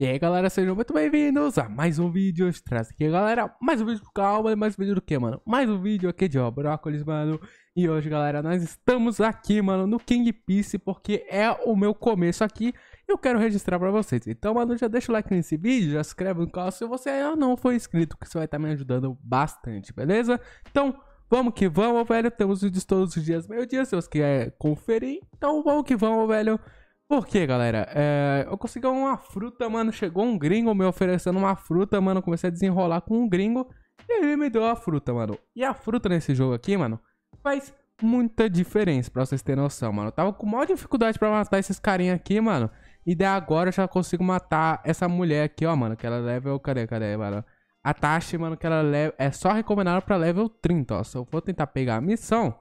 E aí galera, sejam muito bem-vindos a mais um vídeo, eu traz aqui galera, mais um vídeo calma, mais um vídeo do que mano? Mais um vídeo aqui de ó, brócolis mano, e hoje galera, nós estamos aqui mano, no King Peace, porque é o meu começo aqui, eu quero registrar pra vocês, então mano, já deixa o like nesse vídeo, já se inscreve no canal se você ainda não for inscrito, que você vai estar tá me ajudando bastante, beleza? Então... Vamos que vamos, velho. Temos vídeos todos os dias, meio-dia. Se você quer conferir, então vamos que vamos, velho. Porque, galera, é, eu consegui uma fruta, mano. Chegou um gringo me oferecendo uma fruta, mano. Comecei a desenrolar com um gringo e ele me deu a fruta, mano. E a fruta nesse jogo aqui, mano, faz muita diferença, pra vocês terem noção, mano. Eu tava com maior dificuldade pra matar esses carinha aqui, mano. E daí agora eu já consigo matar essa mulher aqui, ó, mano. Que ela é level... Cadê, cadê, mano? A taxa, mano, que ela é, é só recomendada pra level 30, ó. Se eu for tentar pegar a missão,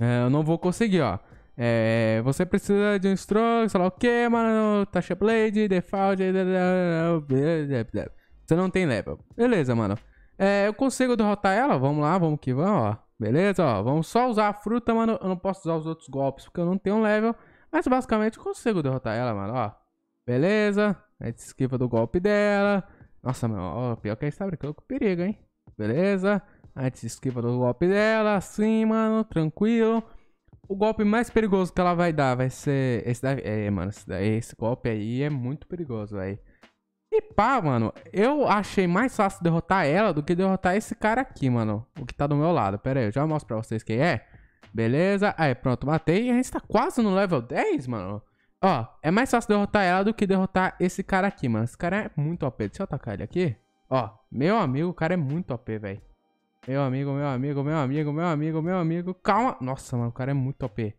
é, eu não vou conseguir, ó. É, você precisa de um stroke, sei lá o que, mano, taxa blade, default, você não tem level. Beleza, mano. É, eu consigo derrotar ela? Vamos lá, vamos que vamos, ó. Beleza, ó. Vamos só usar a fruta, mano. Eu não posso usar os outros golpes porque eu não tenho level. Mas basicamente eu consigo derrotar ela, mano, ó. Beleza. A gente esquiva do golpe dela. Nossa, mano, ó, pior que a gente tá brincando com perigo, hein. Beleza. A gente esquiva do golpe dela, assim, mano, tranquilo. O golpe mais perigoso que ela vai dar vai ser. Esse daí. É, mano, esse, daí, esse golpe aí é muito perigoso, velho. E pá, mano, eu achei mais fácil derrotar ela do que derrotar esse cara aqui, mano. O que tá do meu lado. Pera aí, eu já mostro pra vocês quem é. Beleza. Aí, pronto, matei. E a gente tá quase no level 10, mano. Ó, é mais fácil derrotar ela do que derrotar esse cara aqui, mano. Esse cara é muito OP. Deixa eu atacar ele aqui. Ó, meu amigo, o cara é muito OP, velho. Meu amigo, meu amigo, meu amigo, meu amigo, meu amigo. Calma. Nossa, mano, o cara é muito OP.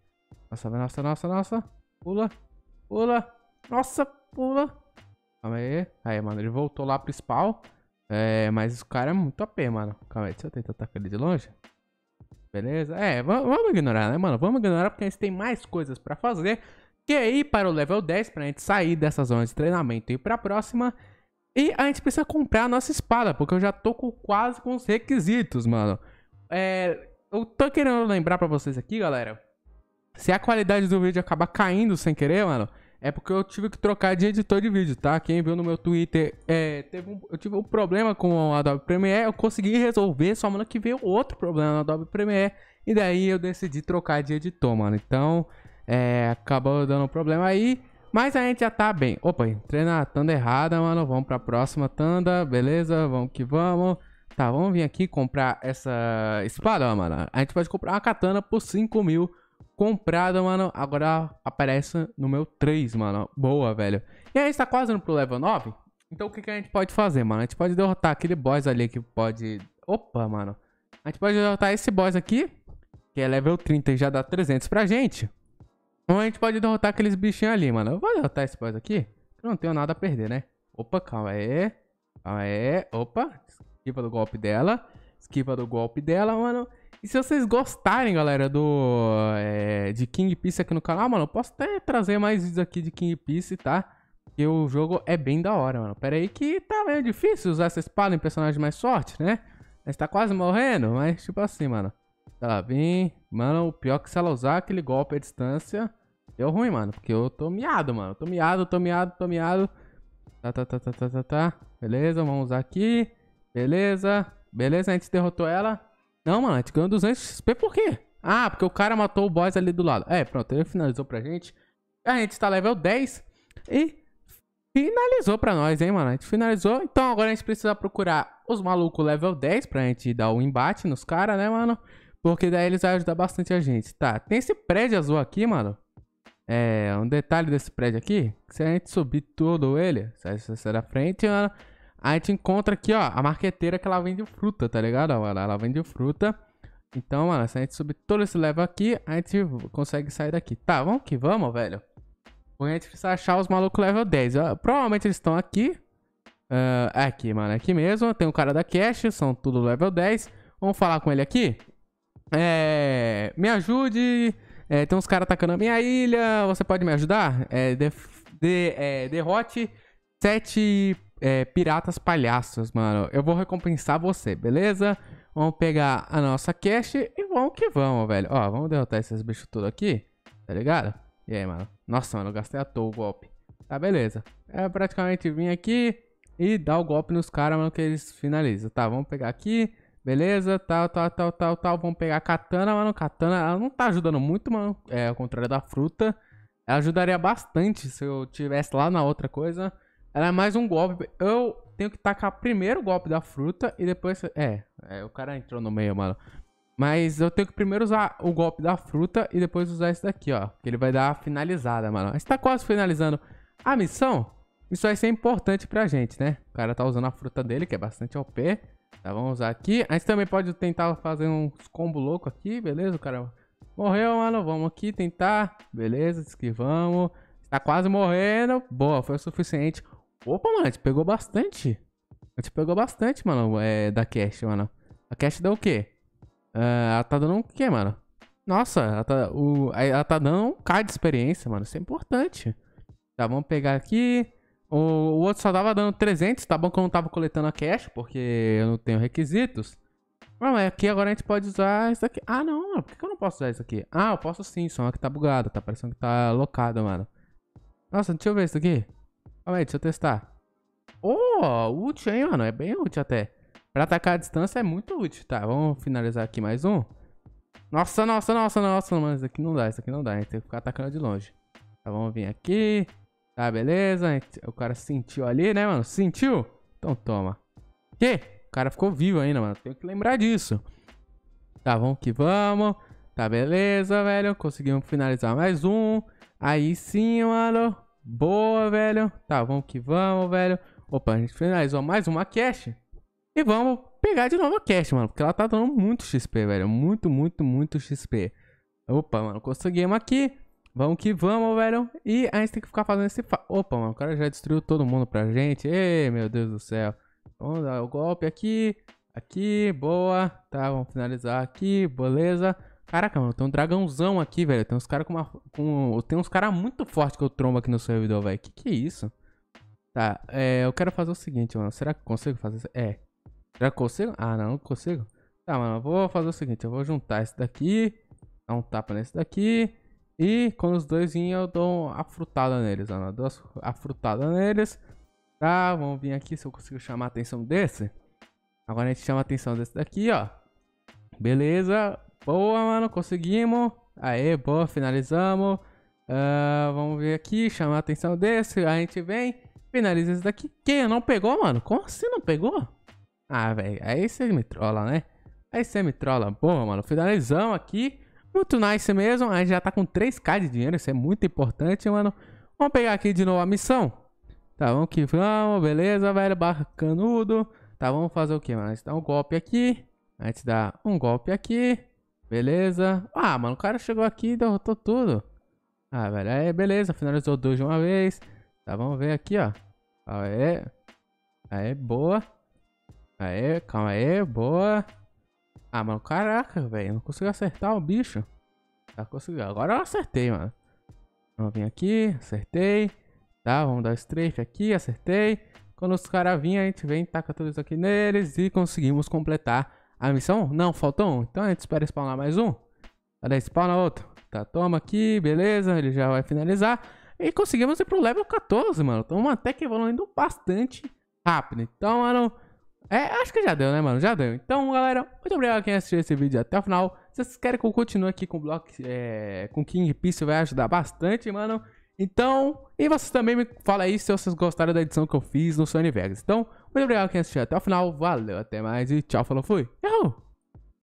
Nossa, nossa, nossa, nossa. Pula. Pula. Nossa, pula. Calma aí. Aí, mano, ele voltou lá pro spawn. É, mas o cara é muito OP, mano. Calma aí, deixa eu tentar atacar ele de longe. Beleza? É, vamos ignorar, né, mano? Vamos ignorar porque a gente tem mais coisas pra fazer. Que é ir para o level 10, pra gente sair dessa zona de treinamento e ir pra próxima... E a gente precisa comprar a nossa espada, porque eu já tô com quase com os requisitos, mano. É, eu tô querendo lembrar pra vocês aqui, galera. Se a qualidade do vídeo acaba caindo sem querer, mano, é porque eu tive que trocar de editor de vídeo, tá? Quem viu no meu Twitter, é, teve um, eu tive um problema com o Adobe Premiere, eu consegui resolver, só mano que veio outro problema no Adobe Premiere, e daí eu decidi trocar de editor, mano. Então, é, acabou dando um problema aí. Mas a gente já tá bem. Opa, entrei na tanda errada, mano. Vamos pra próxima tanda, beleza? Vamos que vamos. Tá, vamos vir aqui comprar essa espada, mano. A gente pode comprar uma katana por 5 mil. Comprada, mano. Agora aparece no meu 3, mano. Boa, velho. E a gente tá quase indo pro level 9. Então o que, que a gente pode fazer, mano? A gente pode derrotar aquele boss ali que pode... Opa, mano. A gente pode derrotar esse boss aqui. Que é level 30 e já dá 300 pra gente. Então a gente pode derrotar aqueles bichinhos ali, mano. Eu vou derrotar esse boss aqui. Eu não tenho nada a perder, né? Opa, calma aí. Calma aí. Opa. Esquiva do golpe dela. Esquiva do golpe dela, mano. E se vocês gostarem, galera, do é, de King Peace aqui no canal, mano, eu posso até trazer mais vídeos aqui de King Peace, tá? Porque o jogo é bem da hora, mano. Pera aí que tá meio difícil usar essa espada em personagem mais forte, né? A tá quase morrendo, mas tipo assim, mano. Tá bem. Mano, o pior é que se ela usar aquele golpe à distância, Deu ruim, mano, porque eu tô miado, mano. Tô miado, tô miado, tô miado. Tá, tá, tá, tá, tá, tá, tá. Beleza, vamos usar aqui. Beleza. Beleza, a gente derrotou ela. Não, mano, a gente ganhou 200 XP por quê? Ah, porque o cara matou o boss ali do lado. É, pronto, ele finalizou pra gente. A gente tá level 10 e finalizou pra nós, hein, mano. A gente finalizou. Então agora a gente precisa procurar os malucos level 10 pra gente dar o um embate nos caras, né, mano? Porque daí eles vão ajudar bastante a gente. Tá, tem esse prédio azul aqui, mano. É, um detalhe desse prédio aqui, se a gente subir todo ele, sai da frente, a gente encontra aqui, ó, a marqueteira que ela vende fruta, tá ligado? Ela, ela vende fruta. Então, mano, se a gente subir todo esse level aqui, a gente consegue sair daqui. Tá, vamos que vamos, velho. a gente precisa achar os malucos level 10. Ó, provavelmente eles estão aqui. Uh, aqui, mano, é aqui mesmo. Tem um cara da cash, são tudo level 10. Vamos falar com ele aqui? É... Me ajude... É, tem uns caras atacando a minha ilha, você pode me ajudar? É, de, é, derrote sete é, piratas palhaços, mano. Eu vou recompensar você, beleza? Vamos pegar a nossa cache e vamos que vamos, velho. Ó, vamos derrotar esses bichos tudo aqui, tá ligado? E aí, mano? Nossa, mano, eu gastei à toa o golpe. Tá, beleza. É praticamente vir aqui e dar o golpe nos caras, mano, que eles finalizam. Tá, vamos pegar aqui. Beleza, tal, tal, tal, tal, tal. Vamos pegar a katana, mano. Katana, ela não tá ajudando muito, mano. É, ao contrário da fruta. Ela ajudaria bastante se eu tivesse lá na outra coisa. Ela é mais um golpe. Eu tenho que tacar primeiro o golpe da fruta e depois. É, é, o cara entrou no meio, mano. Mas eu tenho que primeiro usar o golpe da fruta e depois usar esse daqui, ó. Que ele vai dar a finalizada, mano. Está quase finalizando a missão. Isso vai ser importante pra gente, né? O cara tá usando a fruta dele, que é bastante OP. Tá, vamos usar aqui. A gente também pode tentar fazer uns combo louco aqui, beleza? O cara morreu, mano. Vamos aqui tentar. Beleza, esquivamos. Tá quase morrendo. Boa, foi o suficiente. Opa, mano, a gente pegou bastante. A gente pegou bastante, mano, é, da cash, mano. A cash deu o quê? Uh, ela tá dando o quê, mano? Nossa, ela tá, o, ela tá dando um K de experiência, mano. Isso é importante. Tá, vamos pegar aqui. O, o outro só tava dando 300, tá bom que eu não tava coletando a cash, porque eu não tenho requisitos. mas aqui é agora a gente pode usar isso aqui. Ah, não, mano, por que eu não posso usar isso aqui? Ah, eu posso sim, só que tá bugado, tá parecendo que tá locado, mano. Nossa, deixa eu ver isso aqui. Calma aí, deixa eu testar. Oh, útil, hein, mano, é bem útil até. Pra atacar a distância é muito útil, tá? Vamos finalizar aqui mais um. Nossa, nossa, nossa, nossa, mano, isso aqui não dá, isso aqui não dá, a gente tem que ficar atacando de longe. Tá, vamos vir aqui. Tá, beleza? O cara sentiu ali, né, mano? Sentiu? Então toma. Que? O cara ficou vivo ainda, mano. Tenho que lembrar disso. Tá, vamos que vamos. Tá, beleza, velho. Conseguimos finalizar mais um. Aí sim, mano. Boa, velho. Tá, vamos que vamos, velho. Opa, a gente finalizou mais uma cache. E vamos pegar de novo a cache, mano. Porque ela tá dando muito XP, velho. Muito, muito, muito XP. Opa, mano. Conseguimos aqui. Vamos que vamos, velho. E a gente tem que ficar fazendo esse... Fa Opa, mano, o cara já destruiu todo mundo pra gente. Ei, meu Deus do céu. Vamos dar o golpe aqui. Aqui, boa. Tá, vamos finalizar aqui, beleza. Caraca, mano, tem um dragãozão aqui, velho. Tem uns caras com uma... Com... Tem uns caras muito fortes que eu trombo aqui no servidor, velho. Que que é isso? Tá, é, eu quero fazer o seguinte, mano. Será que eu consigo fazer isso? É. Será que eu consigo? Ah, não, não consigo. Tá, mano, eu vou fazer o seguinte. Eu vou juntar esse daqui. Dar um tapa nesse daqui. E quando os dois virem, eu dou a frutada neles, mano. Eu dou a frutada neles. Tá, vamos vir aqui se eu consigo chamar a atenção desse. Agora a gente chama a atenção desse daqui, ó. Beleza. Boa, mano. Conseguimos. Aê, boa. Finalizamos. Uh, vamos ver aqui. Chamar a atenção desse. A gente vem. Finaliza esse daqui. Que? Não pegou, mano? Como assim não pegou? Ah, velho. Aí você me trola, né? Aí você me trola. Boa, mano. Finalizamos aqui. Muito nice mesmo. A gente já tá com 3k de dinheiro. Isso é muito importante, mano. Vamos pegar aqui de novo a missão. Tá, vamos que vamos. Beleza, velho. Bacanudo. Tá, vamos fazer o que, mano? A gente dá um golpe aqui. A gente dá um golpe aqui. Beleza. Ah, mano, o cara chegou aqui e derrotou tudo. Ah, velho. Aí, beleza. Finalizou dois de uma vez. Tá, vamos ver aqui, ó. Aê. Aê, boa. Aê, calma aí. Boa. Ah, mano, caraca, velho. Não consegui acertar o bicho. Tá, consegui. Agora eu acertei, mano. Vamos vir aqui, acertei. Tá, vamos dar strafe aqui, acertei. Quando os caras vinham, a gente vem, taca tudo isso aqui neles e conseguimos completar a missão. Não, faltou um. Então a gente espera spawnar mais um. Cadê? Spawna outro. Tá, toma aqui, beleza. Ele já vai finalizar. E conseguimos ir pro level 14, mano. Estamos até que evoluindo bastante rápido. Então, mano... É, acho que já deu, né, mano? Já deu. Então, galera, muito obrigado a quem assistiu esse vídeo até o final. Se vocês querem que eu continue aqui com o Block, é, com King Piece, vai ajudar bastante, mano. Então, e vocês também me falam aí se vocês gostaram da edição que eu fiz no Sony Vegas. Então, muito obrigado a quem assistiu até o final. Valeu, até mais e tchau, falou, fui. tchau